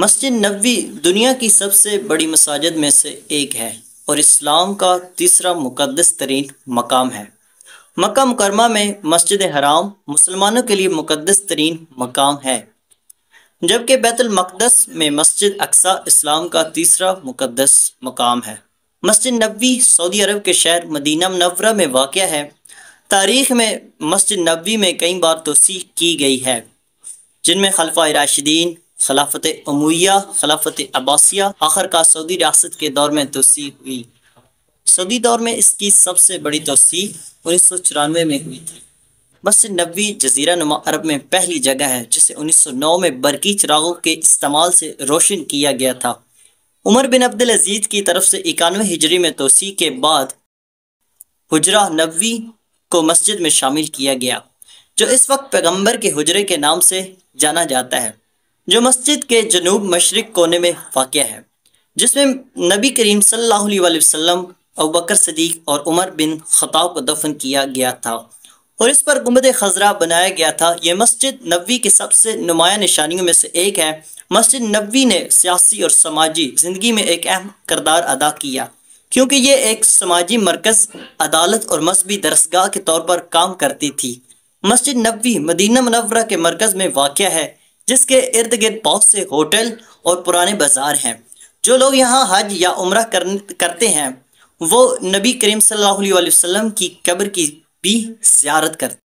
मस्जिद नबी दुनिया की सबसे बड़ी मसाजिद में से एक है और इस्लाम का तीसरा मुकदस तरीन मकाम है मक्का मुकरमा में मस्जिद हराम मुसलमानों के लिए मुकदस तरीन मकाम है जबकि बैतुलमक़दस में मस्जिद अक्सा इस्लाम का तीसरा मुकदस मकाम है मस्जिद नबी सऊदी अरब के शहर मदीना मनवरा में वाक़ है तारीख़ में मस्जिद नबी में कई बार तोसी की गई है जिनमें खलफा राशिदीन खिलाफत अमूया खिलाफत अब्बासिया का सऊदी रियासत के दौर में तोसी हुई सऊदी दौर में इसकी सबसे बड़ी तोसी उन्नीस सौ चौरानवे में हुई थी बस नबी जजीरा नुमा अरब में पहली जगह है जिसे 1909 में बरकी चिरागों के इस्तेमाल से रोशन किया गया था उमर बिन अब्दुल अजीज की तरफ से इक्यानवे हिजरी में तोसी के बाद हजरा नबी को मस्जिद में शामिल किया गया जो इस वक्त पैगंबर के हजरे के नाम से जाना जाता है जो मस्जिद के जनूब मशरक कोने में वाक़ है जिसमें नबी करीम सल्लाम अलैहि बकर सदीक और उमर बिन ख़ताब को दफन किया गया था और इस पर गुमद खजरा बनाया गया था यह मस्जिद नबी के सबसे नुमाया निशानियों में से एक है मस्जिद नबी ने सियासी और समाजी ज़िंदगी में एक अहम करदार अदा किया क्योंकि ये एक समाजी मरकज़ अदालत और मजहबी दरसगाह के तौर पर काम करती थी मस्जिद नबी मदीना मनवरा के मरकज़ में वाक़ है जिसके इर्द गिर्द बहुत से होटल और पुराने बाजार हैं जो लोग यहाँ हज या उम्र करते हैं वो नबी करीम सल्लल्लाहु अलैहि वसल्लम की कब्र की भी ज्यारत करते